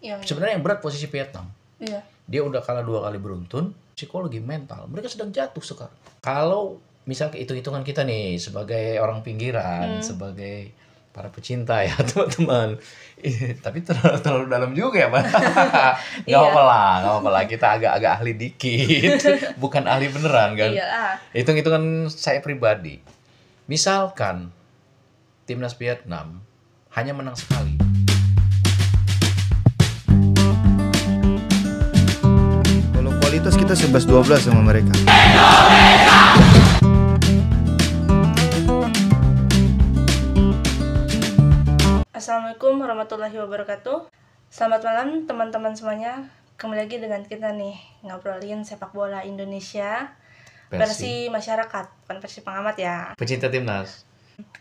Ya, ya. Sebenarnya yang berat posisi Vietnam. Ya. Dia udah kalah dua kali beruntun, psikologi mental. Mereka sedang jatuh sekarang. Kalau misalnya hitung-hitungan kita nih sebagai orang pinggiran, hmm. sebagai para pecinta ya teman-teman. Tapi terlalu, terlalu dalam juga ya pak. gak iya. apa lah, gak apa lah. Kita agak-agak ahli dikit, bukan ahli beneran kan. Hitung-hitungan saya pribadi. Misalkan timnas Vietnam hanya menang sekali terus kita 11-12 sama mereka Indonesia! Assalamualaikum warahmatullahi wabarakatuh Selamat malam teman-teman semuanya Kembali lagi dengan kita nih Ngobrolin sepak bola Indonesia Versi, masyarakat Bukan versi pengamat ya Pecinta timnas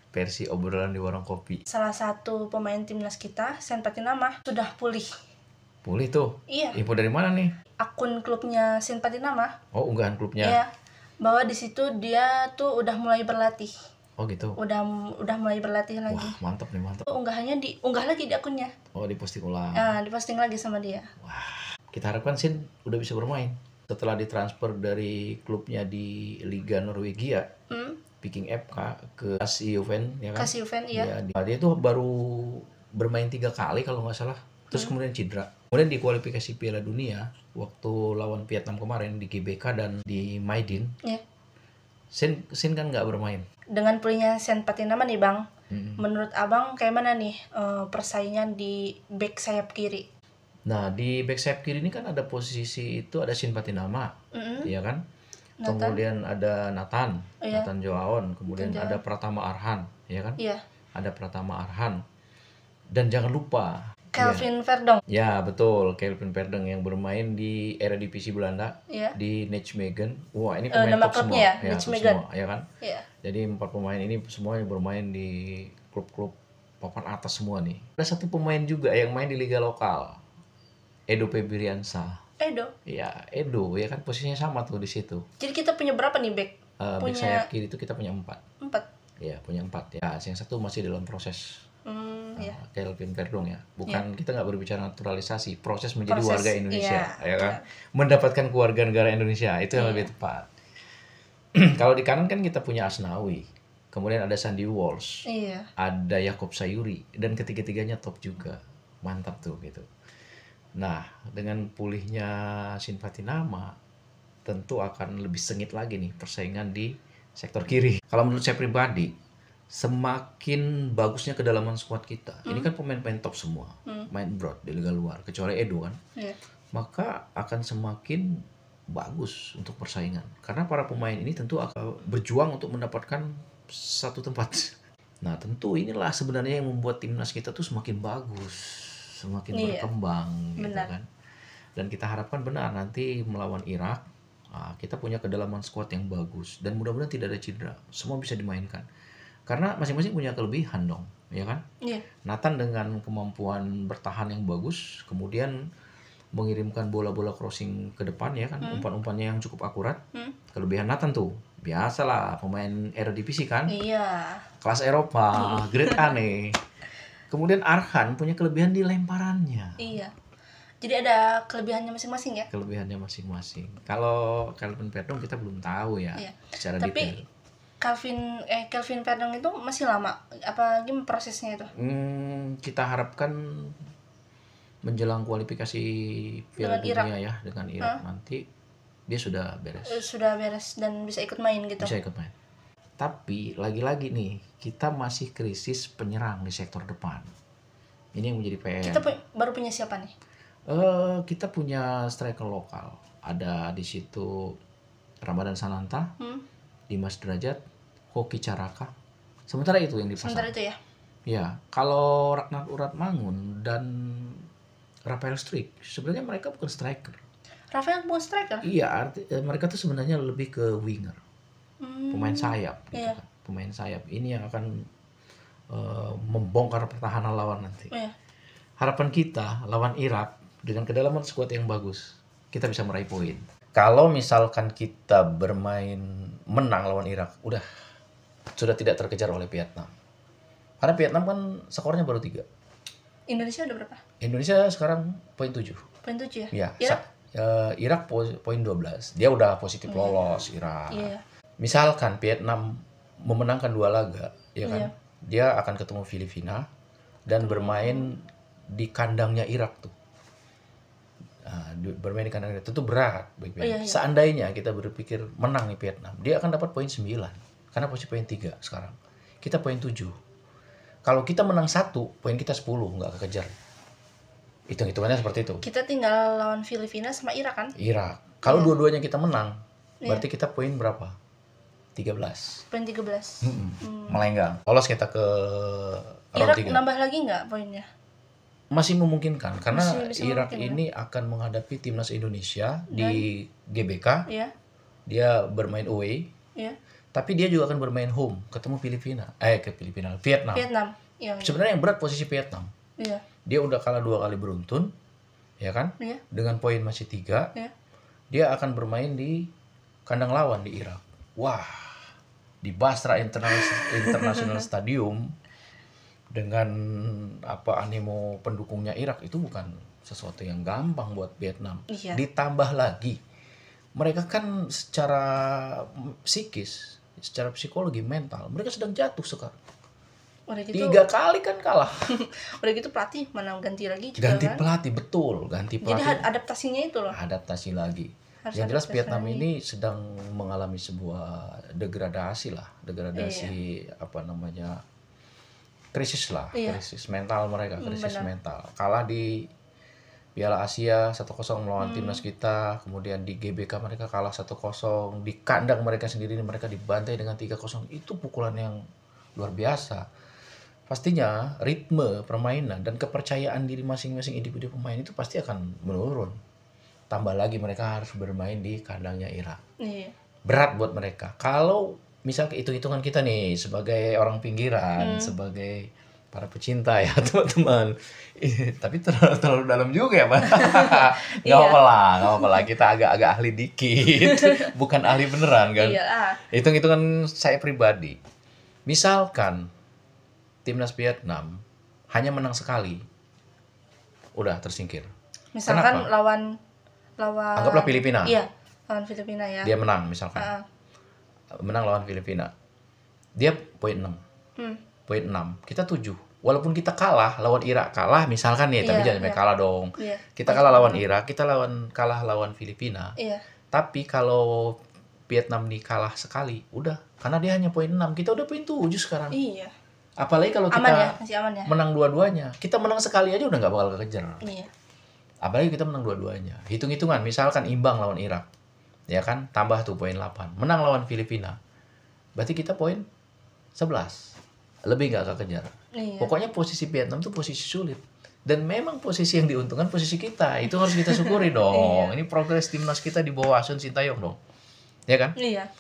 Versi obrolan di warung kopi Salah satu pemain timnas kita Sen Patinama Sudah pulih boleh tuh. Iya. Info dari mana nih? Akun klubnya Sinpati Nama. Oh, unggahan klubnya. Iya. Bahwa di situ dia tuh udah mulai berlatih. Oh gitu. Udah udah mulai berlatih lagi. Wah, mantap nih, mantap. Unggahannya di unggah lagi di akunnya. Oh, diposting ulang. Nah, diposting lagi sama dia. Wah. Kita harapkan Sin udah bisa bermain. Setelah ditransfer dari klubnya di Liga Norwegia, hmm? Viking FK ke Kasiuven ya kan? Kasiuven iya. Ya, dia itu baru bermain tiga kali kalau nggak salah terus kemudian cedera kemudian di kualifikasi Piala Dunia waktu lawan Vietnam kemarin di GBK dan di Maidin yeah. Sen Sen kan nggak bermain dengan punya Sen Patinama nih bang hmm. menurut abang kayak mana nih uh, persaingan di back sayap kiri nah di back sayap kiri ini kan ada posisi itu ada Sen Patinama mm -hmm. ya kan Nathan. kemudian ada Nathan oh, yeah. Nathan Joaon kemudian ada Pratama Arhan ya kan yeah. ada Pratama Arhan dan jangan lupa Kelvin yeah. Verdong. Ya, betul. Kelvin Verdong yang bermain di era divisi Belanda yeah. di Nijmegen. Wah, ini eh, pemain uh, nama top semua. Ya, ya semua, ya kan? Yeah. Jadi empat pemain ini semuanya bermain di klub-klub papan atas semua nih. Ada satu pemain juga yang main di liga lokal. Edo Pebriansa. Edo. Ya Edo ya kan posisinya sama tuh di situ. Jadi kita punya berapa nih back? Uh, punya... Back sayap kiri itu kita punya empat. Empat. Ya punya empat. Ya, yang satu masih dalam proses Nah, ya. Kelvin Verdung ya. Bukan ya. kita nggak berbicara naturalisasi, proses menjadi proses, warga Indonesia, ya, ya kan? Ya. Mendapatkan keluarga negara Indonesia itu yang ya. lebih tepat. Kalau di kanan kan kita punya Asnawi, kemudian ada Sandy Walsh, iya. ada Yakob Sayuri, dan ketiga-tiganya top juga, mantap tuh gitu. Nah, dengan pulihnya simpati nama, tentu akan lebih sengit lagi nih persaingan di sektor kiri. Kalau menurut saya pribadi, semakin bagusnya kedalaman squad kita. Hmm. Ini kan pemain-pemain top semua, hmm. main broad di liga luar, kecuali Edo kan. Yeah. Maka akan semakin bagus untuk persaingan. Karena para pemain ini tentu akan berjuang untuk mendapatkan satu tempat. Nah, tentu inilah sebenarnya yang membuat timnas kita tuh semakin bagus, semakin yeah. berkembang gitu benar. gitu kan. Dan kita harapkan benar nanti melawan Irak ah, kita punya kedalaman squad yang bagus dan mudah-mudahan tidak ada cedera. Semua bisa dimainkan karena masing-masing punya kelebihan dong ya kan yeah. Nathan dengan kemampuan bertahan yang bagus kemudian mengirimkan bola-bola crossing ke depan ya kan hmm. umpan-umpannya yang cukup akurat hmm. kelebihan Nathan tuh biasalah pemain Eredivisie kan iya kelas Eropa hmm. grade aneh. kemudian Arhan punya kelebihan di lemparannya iya jadi ada kelebihannya masing-masing ya kelebihannya masing-masing kalau Calvin Pedro kita belum tahu ya iya. secara Tapi, detail Calvin eh Calvin Pedang itu masih lama apa gimana prosesnya itu? Hmm, kita harapkan menjelang kualifikasi Piala Dunia ya dengan Irak huh? nanti dia sudah beres. Eh, sudah beres dan bisa ikut main gitu. Bisa ikut main. Tapi lagi-lagi nih kita masih krisis penyerang di sektor depan. Ini yang menjadi PR. Kita pu baru punya siapa nih? Uh, kita punya striker lokal. Ada di situ Ramadan Sananta. Hmm Dimas Derajat, Hoki Caraka. Sementara itu yang dipasang. Sementara itu ya. Ya, kalau Ragnar mangun dan Rafael Strik, sebenarnya mereka bukan striker. Rafael bukan striker? Iya, arti, eh, mereka tuh sebenarnya lebih ke winger. Hmm. Pemain sayap gitu iya. kan. Pemain sayap ini yang akan uh, membongkar pertahanan lawan nanti. Iya. Harapan kita lawan Irak dengan kedalaman skuad yang bagus, kita bisa meraih poin. Kalau misalkan kita bermain menang lawan Irak udah sudah tidak terkejar oleh Vietnam karena Vietnam kan skornya baru tiga Indonesia udah berapa Indonesia sekarang poin tujuh poin tujuh ya, iya, ya Irak uh, Irak po poin 12 dia udah positif hmm. lolos Irak yeah. misalkan Vietnam memenangkan dua laga ya kan yeah. dia akan ketemu Filipina dan bermain di kandangnya Irak tuh uh, bermain di kandang tentu berat bagi Vietnam. Oh, iya, iya. Seandainya kita berpikir menang di Vietnam, dia akan dapat poin 9 karena posisi poin 3 sekarang. Kita poin 7. Kalau kita menang satu, poin kita 10 nggak kekejar. Hitung-hitungannya seperti itu. Kita tinggal lawan Filipina sama Irak kan? Irak. Kalau ya. dua-duanya kita menang, ya. berarti kita poin berapa? 13. Poin 13. Hmm. Hmm. Melenggang. Lolos kita ke Irak nambah lagi nggak poinnya? masih memungkinkan karena masih Irak ya. ini akan menghadapi timnas Indonesia Dan, di GBK. Ya. Dia bermain away. Ya. Tapi dia juga akan bermain home, ketemu Filipina. Eh, ke Filipina, Vietnam. Vietnam. Ya, ya. Sebenarnya yang berat posisi Vietnam. Ya. Dia udah kalah dua kali beruntun, ya kan? Ya. Dengan poin masih tiga. Ya. Dia akan bermain di kandang lawan di Irak. Wah, di Basra International Stadium dengan apa animo pendukungnya Irak itu bukan sesuatu yang gampang buat Vietnam. Iya. Ditambah lagi mereka kan secara psikis, secara psikologi mental, mereka sedang jatuh sekarang. gitu, Tiga kali kan kalah. udah gitu pelatih mana ganti lagi juga Ganti kan? pelatih betul, ganti pelatih. Jadi adaptasinya itu loh. Adaptasi lagi. Harus yang jelas Vietnam lagi. ini sedang mengalami sebuah degradasi lah, degradasi iya. apa namanya krisis lah, iya. krisis mental mereka, hmm, krisis mental. Kalah di Piala Asia 1-0 melawan hmm. timnas kita, kemudian di GBK mereka kalah 1-0, di kandang mereka sendiri mereka dibantai dengan 3-0. Itu pukulan yang luar biasa. Pastinya ritme permainan dan kepercayaan diri masing-masing individu pemain itu pasti akan menurun. Tambah lagi mereka harus bermain di kandangnya Irak. Iya. Berat buat mereka. Kalau misal hitung-hitungan kita nih sebagai orang pinggiran, hmm. sebagai para pecinta ya teman-teman. Tapi terlalu, terlalu dalam juga ya, Pak. gak iya. apa-apa lah, gak apa lah. Kita agak-agak ahli dikit. Bukan ahli beneran kan. Hitung-hitungan saya pribadi. Misalkan timnas Vietnam hanya menang sekali. Udah tersingkir. Misalkan Kenapa? lawan lawan anggaplah Filipina. Iya, lawan Filipina ya. Dia menang misalkan. Uh -uh menang lawan Filipina. Dia poin 6. Hmm. Poin 6. Kita 7. Walaupun kita kalah lawan Irak kalah misalkan nih, yeah, tapi iya, jangan yeah. kalah dong. Yeah. Kita kalah lawan Irak, kita lawan kalah lawan Filipina. Yeah. Tapi kalau Vietnam nih kalah sekali, udah karena dia hanya poin 6. Kita udah poin 7 sekarang. Iya. Yeah. Apalagi kalau kita ya, ya. menang dua-duanya. Kita menang sekali aja udah nggak bakal kekejar. Iya. Apalagi kita menang dua-duanya. Hitung-hitungan misalkan imbang lawan Irak ya kan tambah tuh poin 8 menang lawan Filipina berarti kita poin 11 lebih nggak kejar. iya. pokoknya posisi Vietnam tuh posisi sulit dan memang posisi yang diuntungkan posisi kita itu harus kita syukuri dong iya. ini progres timnas kita di bawah Asun Sintayong dong ya kan iya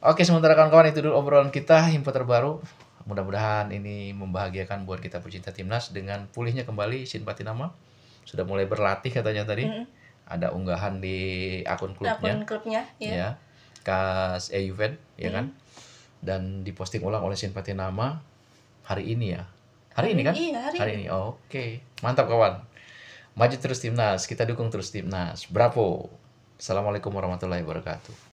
oke sementara kawan-kawan itu dulu obrolan kita info terbaru mudah-mudahan ini membahagiakan buat kita pecinta timnas dengan pulihnya kembali simpati nama sudah mulai berlatih katanya tadi mm -hmm ada unggahan di akun klubnya akun klubnya ya, iya. ya kas event ya hmm. Iya. kan dan diposting ulang oleh simpati Nama hari ini ya hari, hari ini kan iya, hari, hari ini, ini. Oh, oke okay. mantap kawan maju terus timnas kita dukung terus timnas bravo assalamualaikum warahmatullahi wabarakatuh